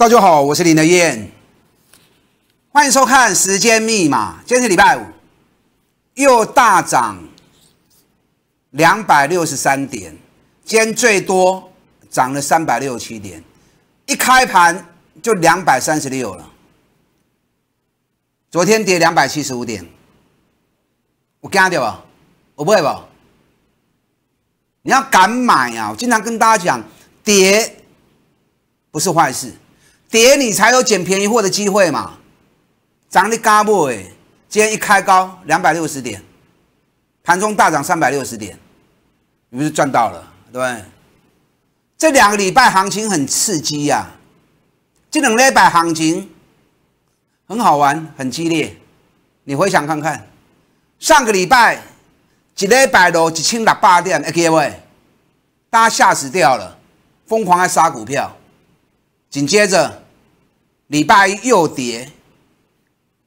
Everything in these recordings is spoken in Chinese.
大家好，我是林德燕，欢迎收看《时间密码》。今天是礼拜五，又大涨两百六十三点，今天最多涨了三百六十七点，一开盘就两百三十六了。昨天跌两百七十五点，我干掉不？我不会吧？你要敢买啊！我经常跟大家讲，跌不是坏事。跌你才有捡便宜货的机会嘛？涨的嘎不哎！今天一开高两百六十点，盘中大涨三百六十点，你不是赚到了对这两个礼拜行情很刺激呀，这两礼拜行情很好玩很激烈。你回想看看，上个礼拜一礼拜多一千六百点哎，各位，大家吓死掉了，疯狂在杀股票，紧接着。礼拜一又跌，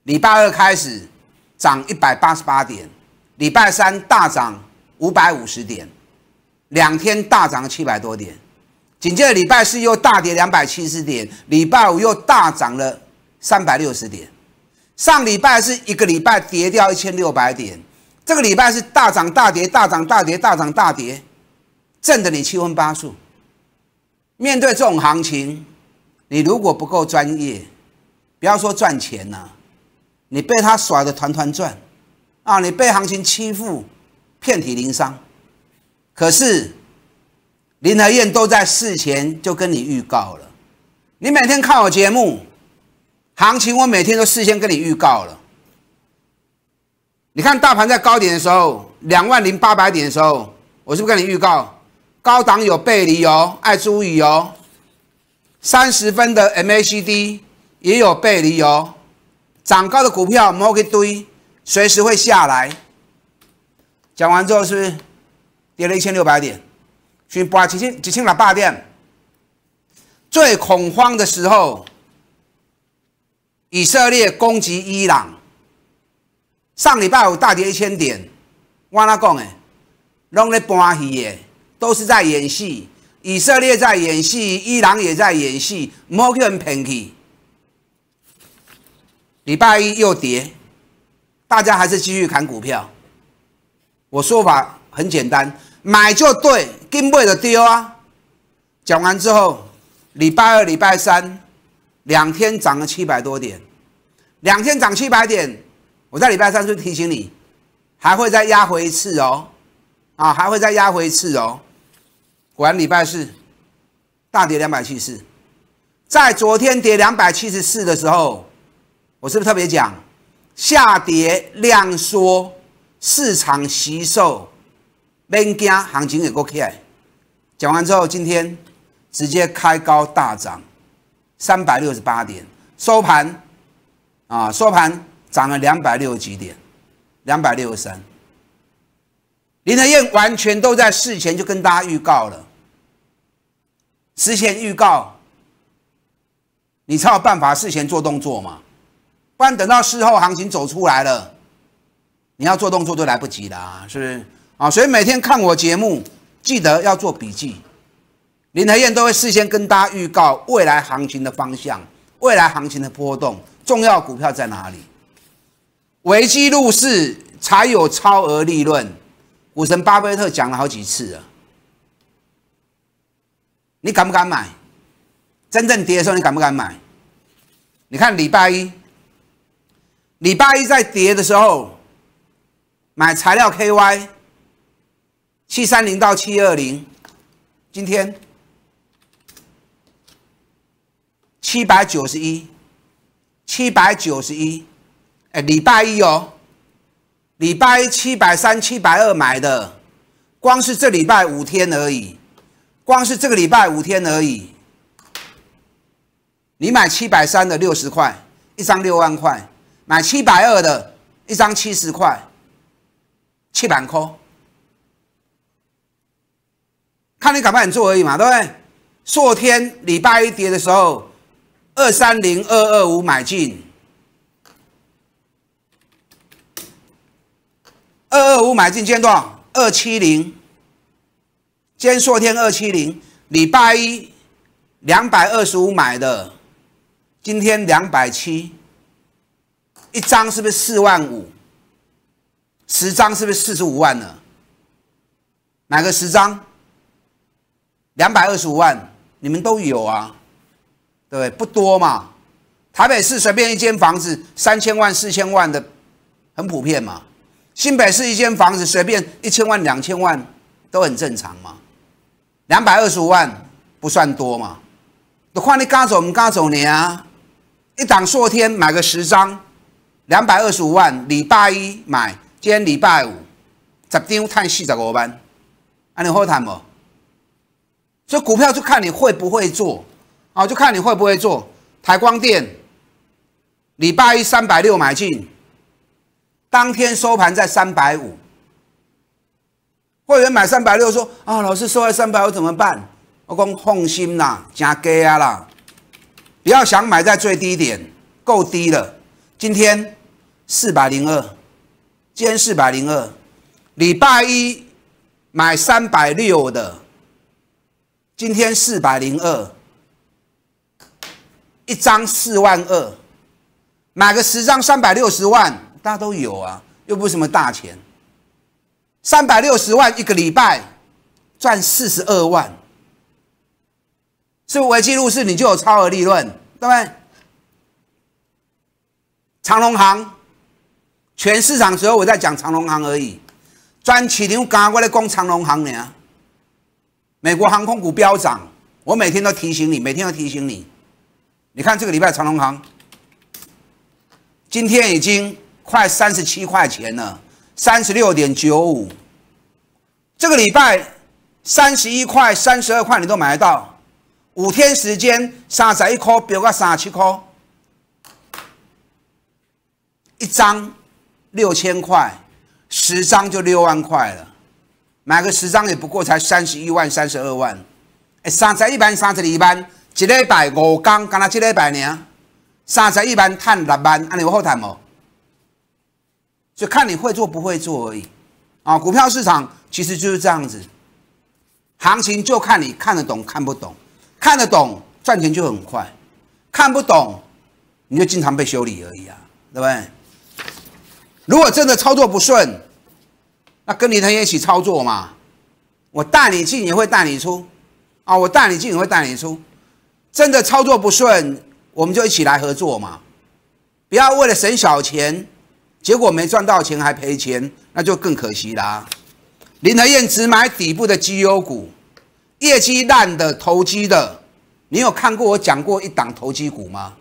礼拜二开始涨一百八十八点，礼拜三大涨五百五十点，两天大涨七百多点，紧接着礼拜四又大跌两百七十点，礼拜五又大涨了三百六十点。上礼拜是一个礼拜跌掉一千六百点，这个礼拜是大涨大跌大涨大跌大涨大跌，震得你七荤八素。面对这种行情。你如果不够专业，不要说赚钱了，你被他耍的团团转，啊，你被行情欺负，遍体鳞伤。可是林和燕都在事前就跟你预告了，你每天看我节目，行情我每天都事先跟你预告了。你看大盘在高点的时候，两万零八百点的时候，我是不是跟你预告，高档有背离哦，爱猪语哦。三十分的 MACD 也有背离哦，涨高的股票摸一堆，随时会下来。讲完之后是跌了一千六百点，去破七千，几千来八点。最恐慌的时候，以色列攻击伊朗，上礼拜五大跌一千点。我哪讲诶，拢咧搬戏诶，都是在演戏。以色列在演戏，伊朗也在演戏。Morgan p n y 礼拜一又跌，大家还是继续砍股票。我说法很简单，买就对，跟不的丢啊！讲完之后，礼拜二、礼拜三两天涨了七百多点，两天涨七百点。我在礼拜三就提醒你，还会再压回一次哦，啊，还会再压回一次哦。管礼拜四大跌两百七十四，在昨天跌两百七十四的时候，我是不是特别讲下跌量缩，市场吸售，免惊行情也过去。讲完之后，今天直接开高大涨三百六十八点，收盘啊收盘涨了两百六十几点，两百六十三。林德燕完全都在事前就跟大家预告了。事前预告，你才有办法事前做动作嘛，不然等到事后行情走出来了，你要做动作都来不及啦，是不是？啊，所以每天看我节目，记得要做笔记。林德燕都会事先跟大家预告未来行情的方向、未来行情的波动、重要股票在哪里，危机入市才有超额利润。股神巴菲特讲了好几次了，你敢不敢买？真正跌的时候，你敢不敢买？你看礼拜一，礼拜一在跌的时候，买材料 KY 七三零到七二零，今天七百九十一，七百九十一，哎，礼拜一哦。礼拜七百三、七百二买的，光是这礼拜五天而已，光是这个礼拜五天而已。你买七百三的六十块一张，六万块；买七百二的，一张七十块，七百颗，看你敢不敢做而已嘛，对不对？昨天礼拜一跌的时候，二三零二二五买进。二二五买进多少？二七零，天硕天二七零，礼拜一两百二十五买的，今天两百七，一张是不是四万五？十张是不是四十五万呢？买个十张，两百二十五万，你们都有啊？对不对？不多嘛，台北市随便一间房子三千万四千万的，很普遍嘛。新北市一间房子随便一千万两千万都很正常嘛，两百二十五万不算多嘛。那看你干走，我们干走你啊！一档硕天买个十张，两百二十五万。礼拜一买，今天礼拜五，咋丢赚四十五万，安你好谈不？所以股票就看你会不会做，啊，就看你会不会做。台光电，礼拜一三百六买进。当天收盘在三百五，会员买三百六，说啊，老师收在三百五怎么办？我讲放心啦，加给啊啦，不要想买在最低点，够低了。今天四百零二，今天四百零二，礼拜一买三百六的，今天四百零二，一张四万二，买个十张三百六十万。大家都有啊，又不是什么大钱，三百六十万一个礼拜，赚四十二万，是不？我记录是，你就有超额利润，对不对？长隆行，全市场只有我在讲长隆行而已。专起牛肝过来攻长隆行呢？美国航空股飙涨，我每天都提醒你，每天都提醒你。你看这个礼拜长隆行，今天已经。快三十七块钱了，三十六点九五。这个礼拜三十一块、三十二块你都买得到。五天时间，三十一块飙到三十七块，一张六千块，十张就六万块了。买个十张也不过才三十一万、三十二万。哎，三十一班、三十二班，一礼拜五工，干到一礼拜呢？三十一万赚六万，安尼有好赚无？就看你会做不会做而已，啊，股票市场其实就是这样子，行情就看你看得懂看不懂，看得懂赚钱就很快，看不懂你就经常被修理而已啊，对不对？如果真的操作不顺，那跟你同学一起操作嘛，我带你进也会带你出，啊，我带你进也会带你出，真的操作不顺，我们就一起来合作嘛，不要为了省小钱。结果没赚到钱还赔钱，那就更可惜啦。林德燕只买底部的绩优股，业绩烂的投机的，你有看过我讲过一档投机股吗？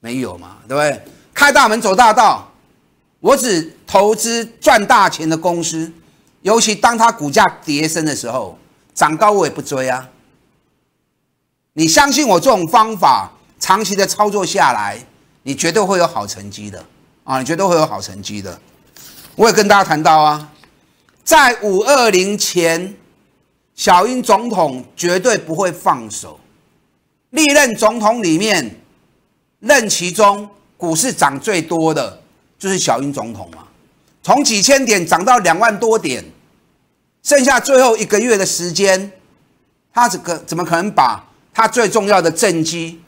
没有嘛，对不对？开大门走大道，我只投资赚大钱的公司，尤其当它股价跌升的时候，涨高我也不追啊。你相信我这种方法，长期的操作下来，你绝对会有好成绩的。啊，你觉得会有好成绩的？我也跟大家谈到啊，在五二零前，小英总统绝对不会放手。历任总统里面，任期中股市涨最多的就是小英总统嘛，从几千点涨到两万多点。剩下最后一个月的时间，他这个怎么可能把他最重要的政绩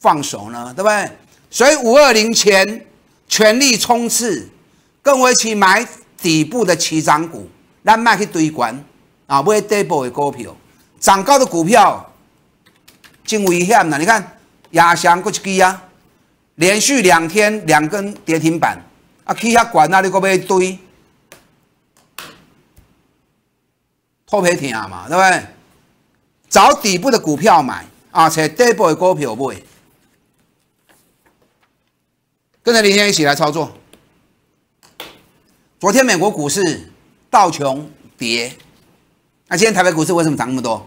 放手呢？对不对？所以五二零前。全力冲刺，跟我去买底部的起涨股，咱卖去堆管啊，买底部的股票，涨高的股票真危险呐！你看亚翔国一支啊，连续两天两根跌停板啊，去遐管啊，你可要堆？托皮疼嘛，对不对？找底部的股票买啊，找底部的股票买。跟着林先生一起来操作。昨天美国股市道琼跌，那今天台北股市为什么涨那么多？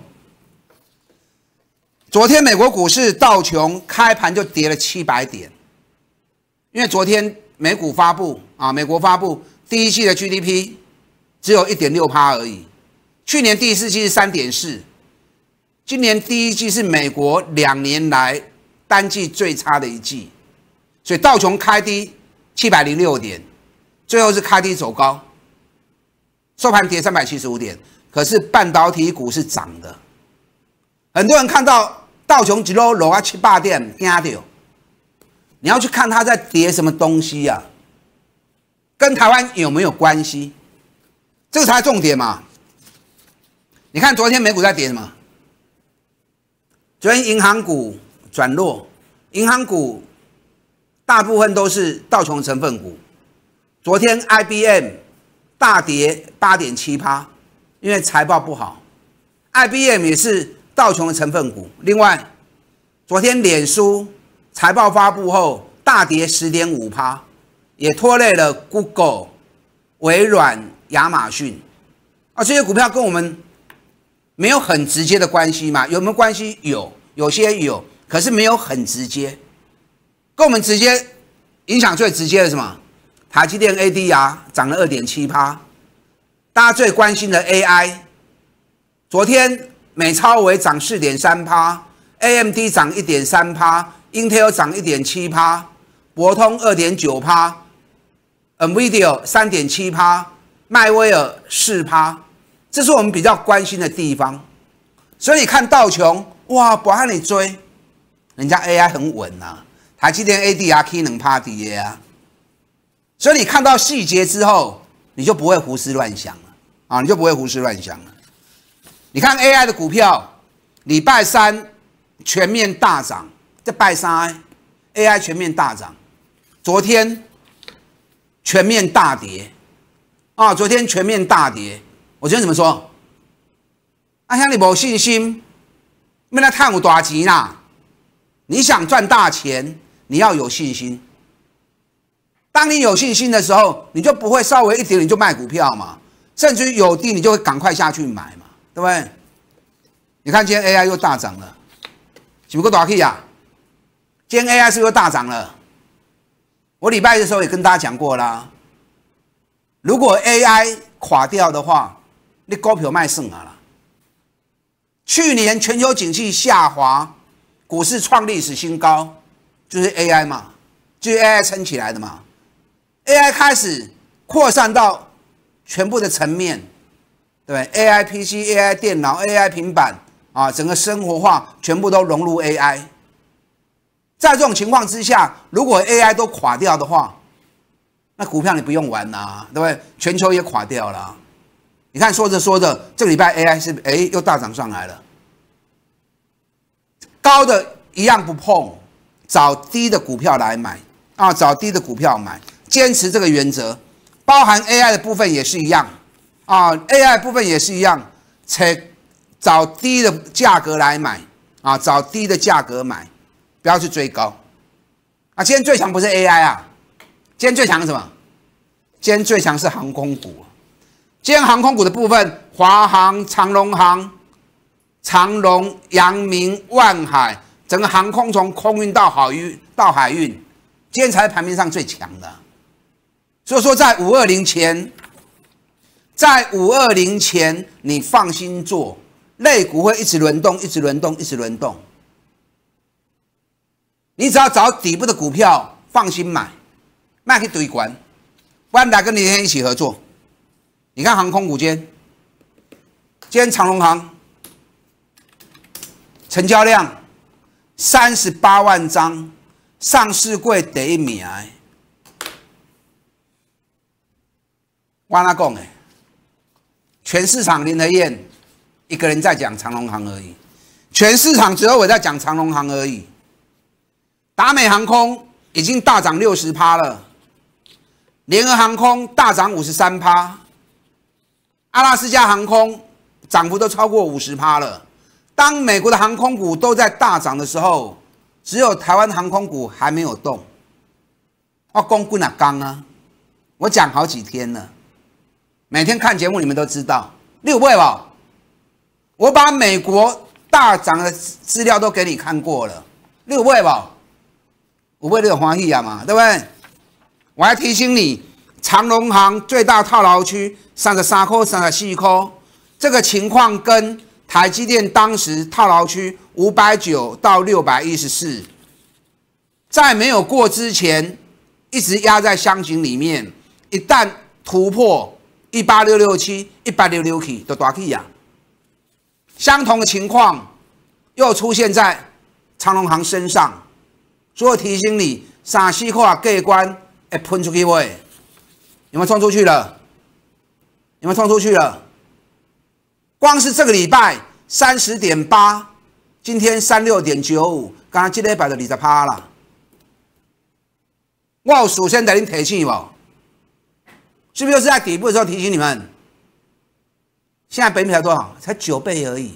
昨天美国股市道琼开盘就跌了七百点，因为昨天美股发布啊，美国发布第一季的 GDP 只有一点六趴而已，去年第四季是三点四，今年第一季是美国两年来单季最差的一季。所以道琼开低七百零六点，最后是开低走高，收盘跌三百七十五点。可是半导体股是涨的，很多人看到道琼几楼落啊七八点，你要去看它在跌什么东西呀？跟台湾有没有关系？这个才是重点嘛！你看昨天美股在跌什么？昨天银行股转弱，银行股。大部分都是道琼成分股。昨天 IBM 大跌八点七帕，因为财报不好。IBM 也是道琼的成分股。另外，昨天脸书财报发布后大跌十点五趴，也拖累了 Google、微软、亚马逊。啊，这些股票跟我们没有很直接的关系嘛？有没有关系？有，有些有，可是没有很直接。跟我们直接影响最直接的什么？台积电 A D r 涨了二点七趴。大家最关心的 A I，昨天美超微涨四点三趴，A M D 涨一点三趴，Intel 涨一点七趴，博通二点九趴，Nvidia 三点七趴，迈威尔四趴。这是我们比较关心的地方。所以你看道琼，哇，不让你追，人家 A I 很稳呐。台积电 AD r k 能趴低啊！所以你看到细节之后，你就不会胡思乱想了啊！你就不会胡思乱想了。你看 AI 的股票，礼拜三全面大涨，这拜三 AI 全面大涨，昨天全面大跌啊！昨天全面大跌，我昨天怎么说？阿香你没信心，没来探多大钱呐？你想赚大钱？你要有信心。当你有信心的时候，你就不会稍微一跌你就卖股票嘛，甚至有跌你就会赶快下去买嘛，对不对？你看今天 AI 又大涨了，举个大气呀！今天 AI 是不是大涨了？我礼拜的时候也跟大家讲过啦，如果 AI 垮掉的话，你股票卖剩哪了？去年全球景气下滑，股市创历史新高。就是 AI 嘛，就是 AI 撑起来的嘛。AI 开始扩散到全部的层面，对不 a i PC、AI 电脑、AI 平板啊，整个生活化全部都融入 AI。在这种情况之下，如果 AI 都垮掉的话，那股票你不用玩啦，对不对？全球也垮掉了。你看，说着说着，这个礼拜 AI 是哎又大涨上来了，高的一样不碰。找低的股票来买啊，找低的股票买，坚持这个原则，包含 AI 的部分也是一样啊，AI 部分也是一样，且找低的价格来买啊，找低的价格买，不要去追高啊。今天最强不是 AI 啊，今天最强是什么？今天最强是航空股，今天航空股的部分，华航、长龙航、长龙、阳明、万海。整个航空从空运到海运到海运，今天才排名上最强的。所以说，在五二零前，在五二零前，你放心做，类股会一直轮动，一直轮动，一直轮动。你只要找底部的股票，放心买，卖去堆不万达跟你一起合作，你看航空股间，今天长隆航，成交量。三十八万张上市柜第一名，我哪讲诶？全市场林合燕一个人在讲长隆航而已，全市场只有我在讲长隆航而已。达美航空已经大涨六十趴了，联合航空大涨五十三趴，阿拉斯加航空涨幅都超过五十趴了。当美国的航空股都在大涨的时候，只有台湾航空股还没有动。哦，公棍啊刚啊，我讲好几天了，每天看节目你们都知道，六倍吧？我把美国大涨的资料都给你看过了，六倍吧？五倍有百亿啊嘛，对不对？我还提醒你，长隆航最大套牢区三十三颗，三十四颗，这个情况跟。台积电当时套牢区五百九到六百一十四，在没有过之前，一直压在箱型里面。一旦突破一八六六七、一百六六七，都大起呀。相同的情况又出现在长隆行身上，所以提醒你，陕西话过关，哎，喷出去喂！你们冲出去了，你们冲出去了。光是这个礼拜三十点八，今天三六点九五，刚才今天摆的你十趴了。我首先得你提醒哦，是不是在底部的时候提醒你们？现在本才多少？才九倍而已。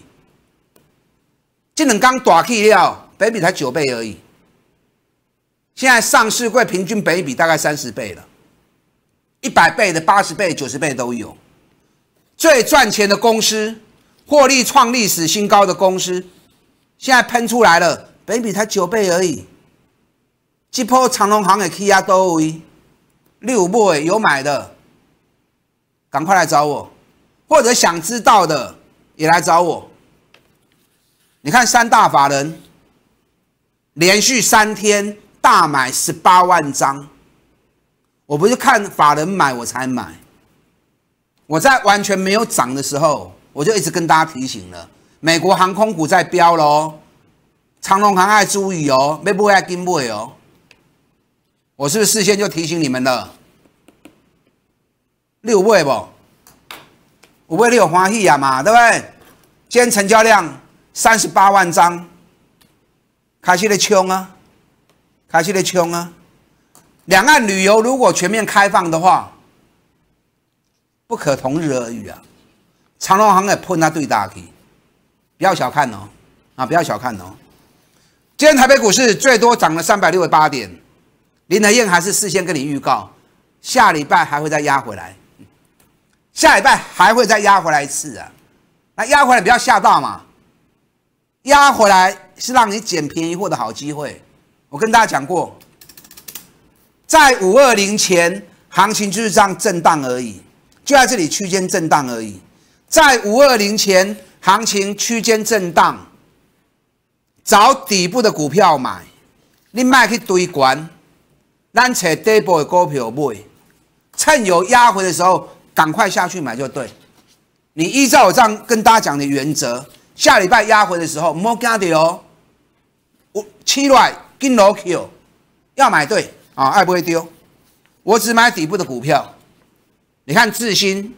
这两刚大气了，北比才九倍而已。现在上市柜平均北比大概三十倍了，一百倍的、八十倍、九十倍都有。最赚钱的公司，获利创历史新高，的公司，现在喷出来了，本比才九倍而已。吉波长隆行的 K 幺多 O E，六五八有买的，赶快来找我，或者想知道的也来找我。你看三大法人连续三天大买十八万张，我不是看法人买我才买。我在完全没有涨的时候，我就一直跟大家提醒了：美国航空股在飙喽，长龙航爱注意哦，迈步爱跟步哦。我是不是事先就提醒你们了？六位不？五位六有欢喜呀嘛，对不对？今天成交量三十八万张，开心的冲啊，开心的冲啊！两岸旅游如果全面开放的话，不可同日而语啊！长隆行也碰那对大 K，不要小看哦，啊，不要小看哦！今天台北股市最多涨了三百六十八点，林德燕还是事先跟你预告，下礼拜还会再压回来，下礼拜还会再压回来一次啊！那压回来不要吓到嘛，压回来是让你捡便宜货的好机会。我跟大家讲过，在五二零前行情就是这样震荡而已。就在这里区间震荡而已，在五二零前行情区间震荡，找底部的股票买，你卖去堆关，咱找底部的股票买，趁有压回的时候赶快下去买就对。你依照我这样跟大家讲的原则，下礼拜压回的时候莫加的哦，我七块金落去哦，要买对啊，爱不会丢，我只买底部的股票。你看智新，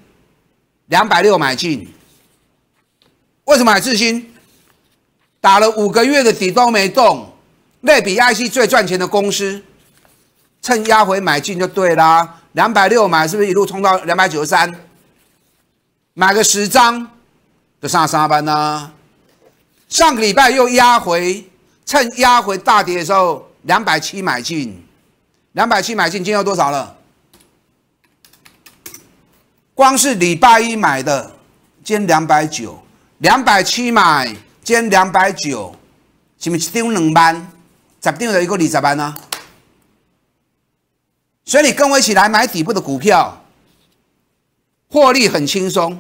两百六买进，为什么买智新？打了五个月的底都没动，类比 IC 最赚钱的公司，趁压回买进就对啦。两百六买是不是一路冲到两百九十三？买个十张，就上三班呐。上个礼拜又压回，趁压回大跌的时候，两百七买进，两百七买进，今天有多少了？光是礼拜一买的，兼两百九，两百七买兼两百九，是不是？定能班，咋定的一个理财班呢？所以你跟我一起来买底部的股票，获利很轻松。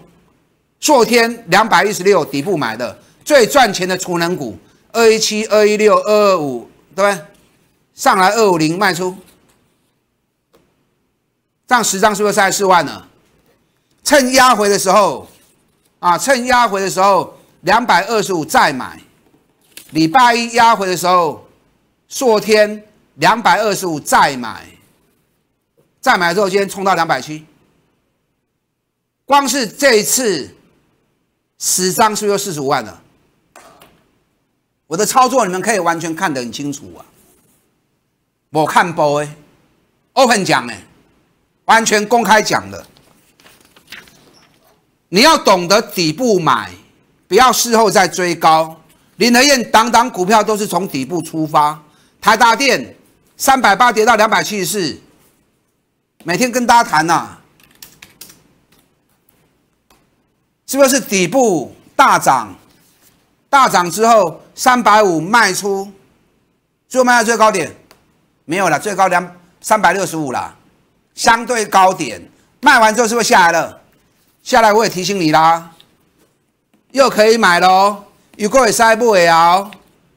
昨天两百一十六底部买的，最赚钱的储能股，二一七、二一六、二二五，对对？上来二五零卖出，涨十涨是不是三十四万呢？趁压回的时候，啊，趁压回的时候，两百二十五再买。礼拜一压回的时候，硕天两百二十五再买。再买之后，今天冲到两百七。光是这一次，十张是不是四十五万了？我的操作你们可以完全看得很清楚啊。我看波哎，open 讲哎，完全公开讲的。你要懂得底部买，不要事后再追高。林德燕挡挡股票都是从底部出发。台大电三百八跌到两百七十四，每天跟大家谈呐，是不是底部大涨？大涨之后三百五卖出，最后卖到最高点，没有了，最高两三百六十五了，相对高点卖完之后是不是下来了？下来我也提醒你啦，又可以买喽，又过会塞不尾啊！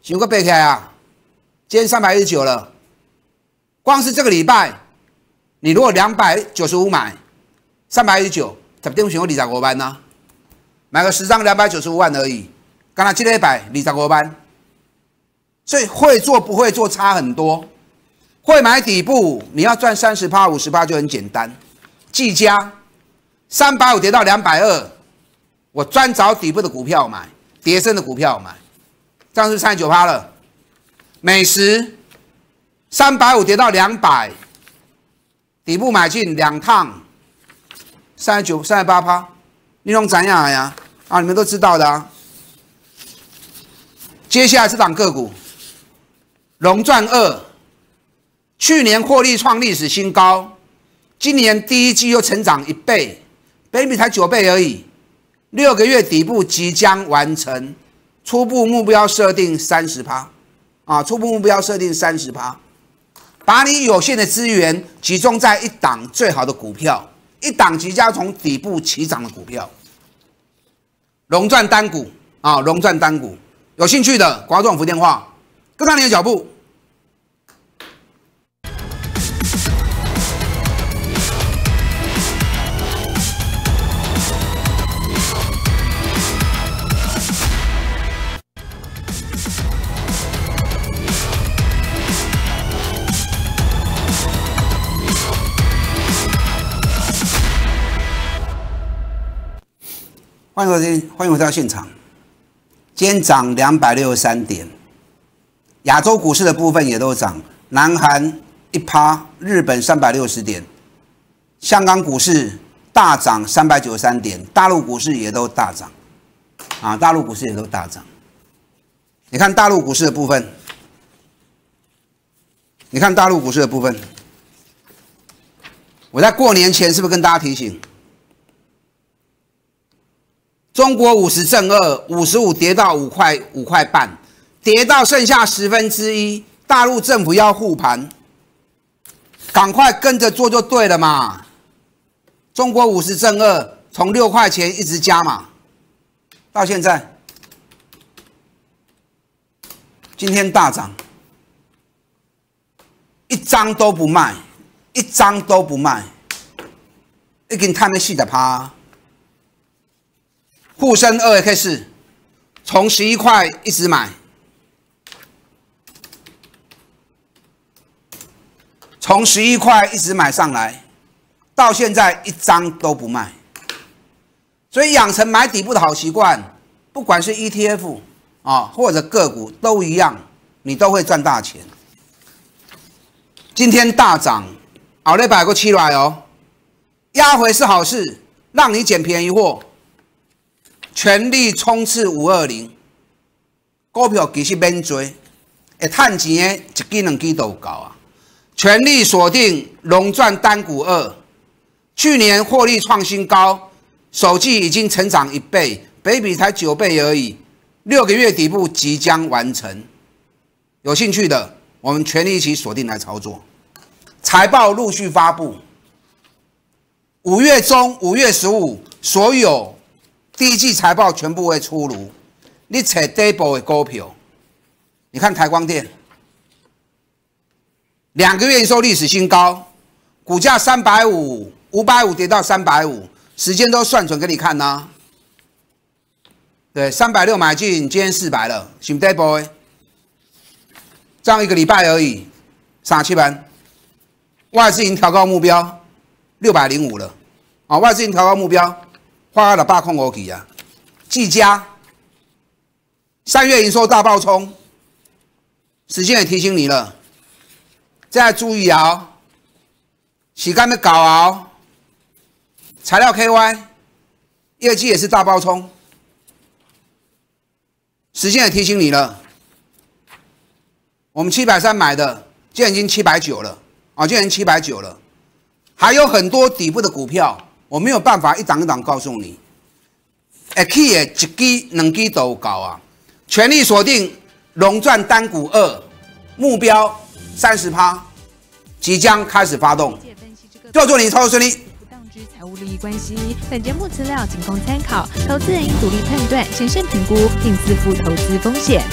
熊背起来啊！今天三百一十九了，光是这个礼拜，你如果两百九十五买，三百一十九，怎么定选哥理咋国班呢？买个十张两百九十五万而已，刚才进了一百，理咋国班？所以会做不会做差很多，会买底部，你要赚三十趴五十趴就很简单，技嘉。三百五跌到两百二，我专找底部的股票买，跌升的股票买，这样是三十九趴了。美食三百五跌到两百，底部买进两趟，三十九三十八趴，你用怎样呀？啊，你们都知道的。接下来这档个股，龙钻二，去年获利创历史新高，今年第一季又成长一倍。百米才九倍而已，六个月底部即将完成，初步目标设定三十趴，啊，初步目标设定三十趴，把你有限的资源集中在一档最好的股票，一档即将从底部起涨的股票，龙钻单股啊，龙钻单股，有兴趣的，挂庄福电话，跟上你的脚步。欢迎回欢迎回到现场。今天涨两百六十三点，亚洲股市的部分也都涨。南韩一趴，日本三百六十点，香港股市大涨三百九十三点，大陆股市也都大涨。啊，大陆股市也都大涨。你看大陆股市的部分，你看大陆股市的部分，我在过年前是不是跟大家提醒？中国五十正二，五十五跌到五块五块半，跌到剩下十分之一。大陆政府要护盘，赶快跟着做就对了嘛。中国五十正二，从六块钱一直加嘛，到现在，今天大涨，一张都不卖，一张都不卖，一根探的细的趴。沪深二 X，从十一块一直买，从十一块一直买上来，到现在一张都不卖，所以养成买底部的好习惯，不管是 ETF 啊或者个股都一样，你都会赚大钱。今天大涨，好嘞，摆个七百哦，压回是好事，让你捡便宜货。全力冲刺五二零股票，其实免追，会赚钱的，一季两季都有够啊！全力锁定龙钻单股二，去年获利创新高，首季已经成长一倍，倍比才九倍而已，六个月底部即将完成。有兴趣的，我们全力一起锁定来操作。财报陆续发布，五月中，五月十五，所有。第一季财报全部会出炉，你 d t a b l 的股票，你看台光电，两个月营收历史新高，股价三百五五百五跌到三百五，时间都算准给你看呐。对，三百六买进，今天四百了，d t a b l 这样一个礼拜而已，三千，外资经调高目标六百零五了，啊，外资经调高目标。花了八块五几啊？技嘉三月营收大暴冲，时间也提醒你了。再注意哦，洗干的稿哦，材料 KY 业绩也是大暴冲，时间也提醒你了。我们七百三买的，现在已经七百九了啊，已经七百九了，还有很多底部的股票。我没有办法一档一档告诉你，A K 的一基、两基都搞啊！全力锁定龙钻单股二，目标三十趴，即将开始发动。祝祝你操作顺利。不当之财务利益关系，本节目资料仅供参考，投资人应独立判断、谨慎评估，并自负投资风险。